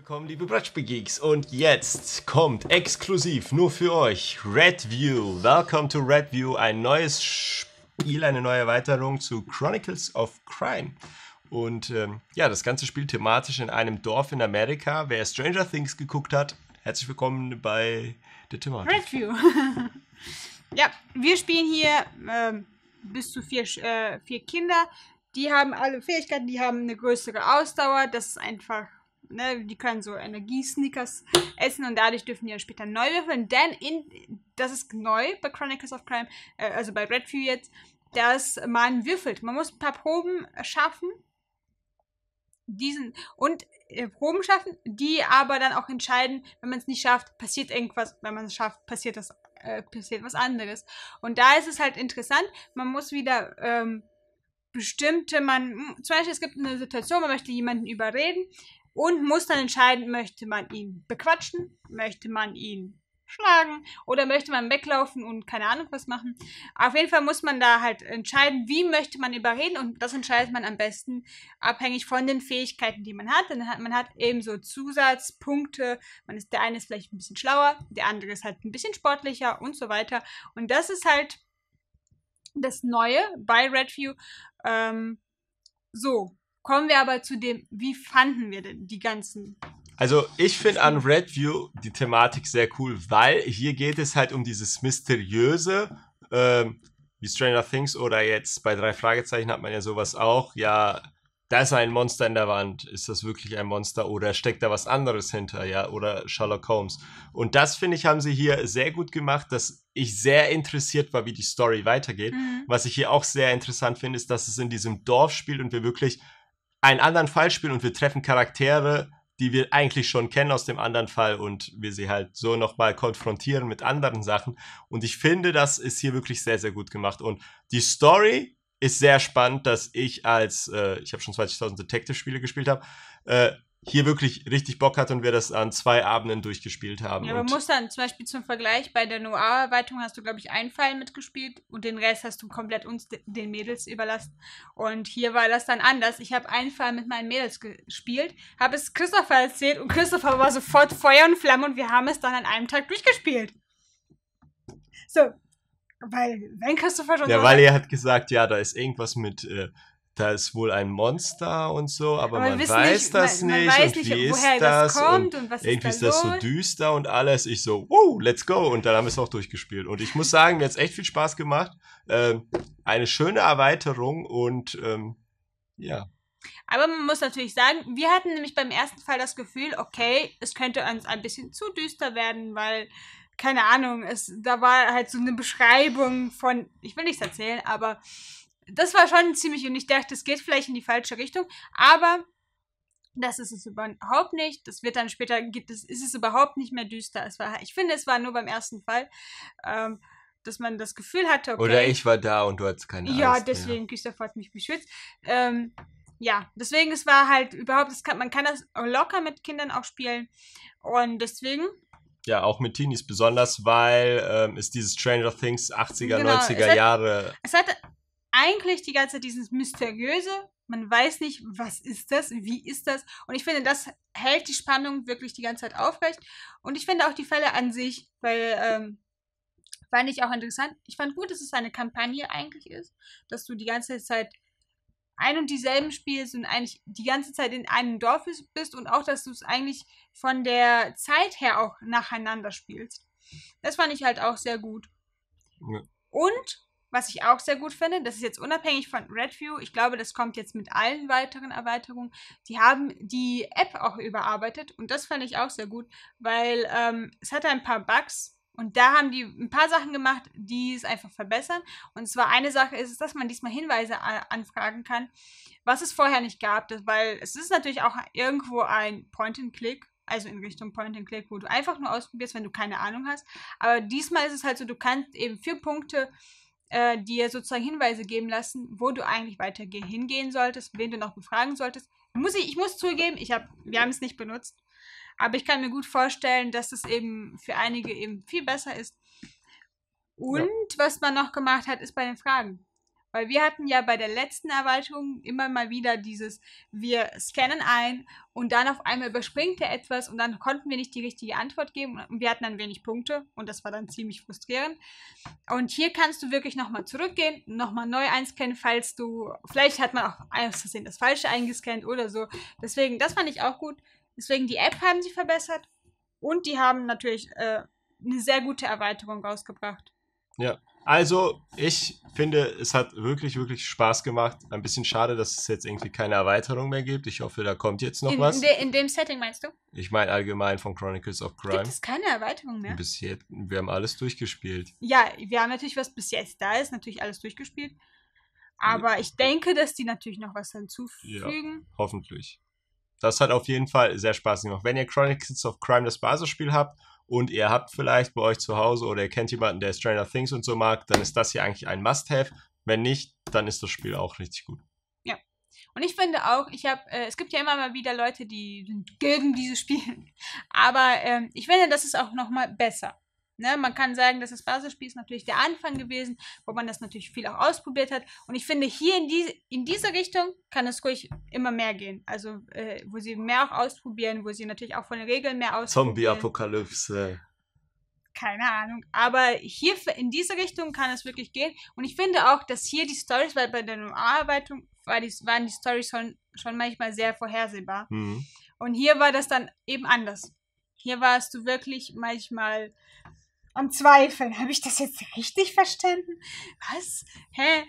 willkommen, liebe Brettspielgeeks. Und jetzt kommt exklusiv nur für euch Redview. Welcome to Redview, ein neues Spiel, eine neue Erweiterung zu Chronicles of Crime. Und ähm, ja, das Ganze spielt thematisch in einem Dorf in Amerika. Wer Stranger Things geguckt hat, herzlich willkommen bei der Thematik. Redview. ja, wir spielen hier ähm, bis zu vier, äh, vier Kinder. Die haben alle Fähigkeiten, die haben eine größere Ausdauer. Das ist einfach ne, die können so Energiesneakers essen und dadurch dürfen die dann später neu würfeln. Denn in, das ist neu bei Chronicles of Crime, äh, also bei Redview jetzt, dass man würfelt. Man muss ein paar Proben schaffen. Diesen, und äh, Proben schaffen, die aber dann auch entscheiden, wenn man es nicht schafft, passiert irgendwas. Wenn man es schafft, passiert das äh, passiert was anderes. Und da ist es halt interessant. Man muss wieder ähm, bestimmte, man, zum Beispiel, es gibt eine Situation, man möchte jemanden überreden, und muss dann entscheiden, möchte man ihn bequatschen, möchte man ihn schlagen oder möchte man weglaufen und keine Ahnung was machen. Auf jeden Fall muss man da halt entscheiden, wie möchte man überreden und das entscheidet man am besten abhängig von den Fähigkeiten, die man hat. Denn man hat eben so Zusatzpunkte. Man ist der eine ist vielleicht ein bisschen schlauer, der andere ist halt ein bisschen sportlicher und so weiter. Und das ist halt das Neue bei Redview. Ähm, so, Kommen wir aber zu dem, wie fanden wir denn die ganzen? Also ich finde an Redview die Thematik sehr cool, weil hier geht es halt um dieses mysteriöse, ähm, wie Stranger Things oder jetzt bei drei Fragezeichen hat man ja sowas auch, ja, da ist ein Monster in der Wand. Ist das wirklich ein Monster oder steckt da was anderes hinter, ja? Oder Sherlock Holmes. Und das finde ich, haben sie hier sehr gut gemacht, dass ich sehr interessiert war, wie die Story weitergeht. Mhm. Was ich hier auch sehr interessant finde, ist, dass es in diesem Dorf spielt und wir wirklich einen anderen Fall spielen und wir treffen Charaktere, die wir eigentlich schon kennen aus dem anderen Fall und wir sie halt so nochmal konfrontieren mit anderen Sachen. Und ich finde, das ist hier wirklich sehr, sehr gut gemacht. Und die Story ist sehr spannend, dass ich als, äh, ich habe schon 20.000 Detective-Spiele gespielt habe, äh, hier wirklich richtig Bock hat und wir das an zwei Abenden durchgespielt haben. Ja, man muss dann zum Beispiel zum Vergleich, bei der Noir-Erweiterung hast du, glaube ich, einen Fall mitgespielt und den Rest hast du komplett uns, den Mädels, überlassen. Und hier war das dann anders. Ich habe einen Fall mit meinen Mädels gespielt, habe es Christopher erzählt und Christopher war sofort Feuer und Flamme und wir haben es dann an einem Tag durchgespielt. So, weil, wenn Christopher schon. Ja, weil er hat gesagt, ja, da ist irgendwas mit. Äh, da ist wohl ein Monster und so, aber, aber man weiß nicht, das man, man nicht weiß und wie woher ist das, das kommt und, und was irgendwie ist, da ist das so düster und alles. Ich so, wow, let's go und dann haben wir es auch durchgespielt und ich muss sagen, mir hat es echt viel Spaß gemacht. Ähm, eine schöne Erweiterung und ähm, ja. Aber man muss natürlich sagen, wir hatten nämlich beim ersten Fall das Gefühl, okay, es könnte uns ein bisschen zu düster werden, weil keine Ahnung, es da war halt so eine Beschreibung von, ich will nichts erzählen, aber das war schon ziemlich, und ich dachte, das geht vielleicht in die falsche Richtung, aber das ist es überhaupt nicht. Das wird dann später, das ist es überhaupt nicht mehr düster. Es war, ich finde, es war nur beim ersten Fall, ähm, dass man das Gefühl hatte, okay, Oder ich war da und du hattest keine ja, Angst. Deswegen, ja, deswegen, Christoph hat mich beschützt. Ähm, ja, deswegen, es war halt überhaupt, kann, man kann das locker mit Kindern auch spielen. Und deswegen. Ja, auch mit Teenies besonders, weil ähm, es dieses Stranger Things 80er, genau, 90er es hat, Jahre. Es hat eigentlich die ganze Zeit dieses Mysteriöse. Man weiß nicht, was ist das, wie ist das. Und ich finde, das hält die Spannung wirklich die ganze Zeit aufrecht. Und ich finde auch die Fälle an sich, weil ähm, fand ich auch interessant. Ich fand gut, dass es eine Kampagne eigentlich ist, dass du die ganze Zeit ein und dieselben spielst und eigentlich die ganze Zeit in einem Dorf bist und auch, dass du es eigentlich von der Zeit her auch nacheinander spielst. Das fand ich halt auch sehr gut. Ja. Und was ich auch sehr gut finde, das ist jetzt unabhängig von Redview, ich glaube, das kommt jetzt mit allen weiteren Erweiterungen, die haben die App auch überarbeitet und das fand ich auch sehr gut, weil ähm, es hatte ein paar Bugs und da haben die ein paar Sachen gemacht, die es einfach verbessern. Und zwar eine Sache ist es, dass man diesmal Hinweise anfragen kann, was es vorher nicht gab, das, weil es ist natürlich auch irgendwo ein Point-and-Click, also in Richtung Point-and-Click, wo du einfach nur ausprobierst, wenn du keine Ahnung hast. Aber diesmal ist es halt so, du kannst eben vier Punkte äh, dir sozusagen Hinweise geben lassen, wo du eigentlich weiter hingehen solltest, wen du noch befragen solltest. Muss ich, ich muss zugeben, ich hab, wir haben es nicht benutzt. Aber ich kann mir gut vorstellen, dass es eben für einige eben viel besser ist. Und ja. was man noch gemacht hat, ist bei den Fragen. Weil wir hatten ja bei der letzten Erweiterung immer mal wieder dieses, wir scannen ein und dann auf einmal überspringt er etwas und dann konnten wir nicht die richtige Antwort geben und wir hatten dann wenig Punkte und das war dann ziemlich frustrierend. Und hier kannst du wirklich nochmal zurückgehen, nochmal neu einscannen, falls du, vielleicht hat man auch aus Versehen das Falsche eingescannt oder so. Deswegen, das fand ich auch gut. Deswegen, die App haben sie verbessert und die haben natürlich äh, eine sehr gute Erweiterung rausgebracht. Ja, also, ich finde, es hat wirklich, wirklich Spaß gemacht. Ein bisschen schade, dass es jetzt irgendwie keine Erweiterung mehr gibt. Ich hoffe, da kommt jetzt noch in, was. In, de, in dem Setting meinst du? Ich meine allgemein von Chronicles of Crime. Gibt es keine Erweiterung mehr? Bis jetzt, wir haben alles durchgespielt. Ja, wir haben natürlich, was bis jetzt da ist, natürlich alles durchgespielt. Aber ja. ich denke, dass die natürlich noch was hinzufügen. Ja, hoffentlich. Das hat auf jeden Fall sehr Spaß gemacht. Wenn ihr Chronicles of Crime das Basisspiel habt und ihr habt vielleicht bei euch zu Hause oder ihr kennt jemanden, der Stranger Things und so mag, dann ist das hier eigentlich ein Must-Have. Wenn nicht, dann ist das Spiel auch richtig gut. Ja. Und ich finde auch, ich habe, äh, es gibt ja immer mal wieder Leute, die gegen dieses Spiel. Aber ähm, ich finde, das ist auch nochmal besser. Ne, man kann sagen, dass das Basisspiel ist natürlich der Anfang gewesen, wo man das natürlich viel auch ausprobiert hat. Und ich finde, hier in, die, in diese Richtung kann es ruhig immer mehr gehen. Also, äh, wo sie mehr auch ausprobieren, wo sie natürlich auch von den Regeln mehr ausprobieren. Zombie-Apokalypse. Keine Ahnung. Aber hier in diese Richtung kann es wirklich gehen. Und ich finde auch, dass hier die Stories, weil bei der Umarbeitung war die, waren die Stories schon, schon manchmal sehr vorhersehbar. Mhm. Und hier war das dann eben anders. Hier warst du wirklich manchmal am Zweifeln. Habe ich das jetzt richtig verstanden? Was? Hä?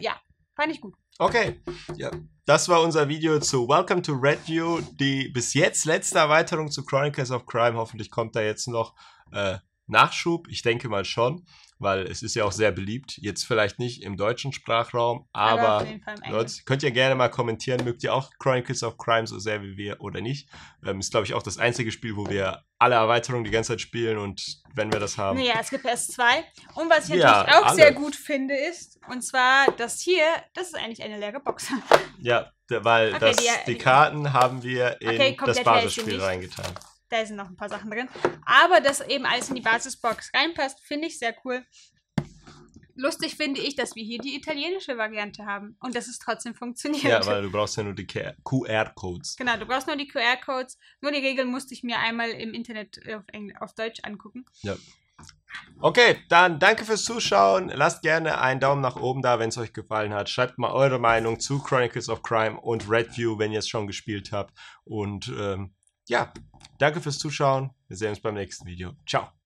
Ja, fand ich gut. Okay, ja. das war unser Video zu Welcome to Redview, die bis jetzt letzte Erweiterung zu Chronicles of Crime. Hoffentlich kommt da jetzt noch äh, Nachschub. Ich denke mal schon weil es ist ja auch sehr beliebt. Jetzt vielleicht nicht im deutschen Sprachraum, aber, aber könnt ihr gerne mal kommentieren. Mögt ihr auch Chronicles of Crime so sehr wie wir oder nicht? Ähm, ist, glaube ich, auch das einzige Spiel, wo wir alle Erweiterungen die ganze Zeit spielen und wenn wir das haben. Naja, es gibt erst zwei. Und was ich ja, natürlich auch alle. sehr gut finde, ist, und zwar das hier, das ist eigentlich eine leere Box. Ja, weil okay, das, die, die, Karten haben wir in okay, das Basisspiel reingetan. Da sind noch ein paar Sachen drin. Aber dass eben alles in die Basisbox reinpasst, finde ich sehr cool. Lustig finde ich, dass wir hier die italienische Variante haben und dass es trotzdem funktioniert. Ja, weil du brauchst ja nur die QR-Codes. Genau, du brauchst nur die QR-Codes. Nur die Regeln musste ich mir einmal im Internet auf, Engl auf Deutsch angucken. Ja. Okay, dann danke fürs Zuschauen. Lasst gerne einen Daumen nach oben da, wenn es euch gefallen hat. Schreibt mal eure Meinung zu Chronicles of Crime und Redview, wenn ihr es schon gespielt habt. Und ähm, ja, danke fürs Zuschauen. Wir sehen uns beim nächsten Video. Ciao.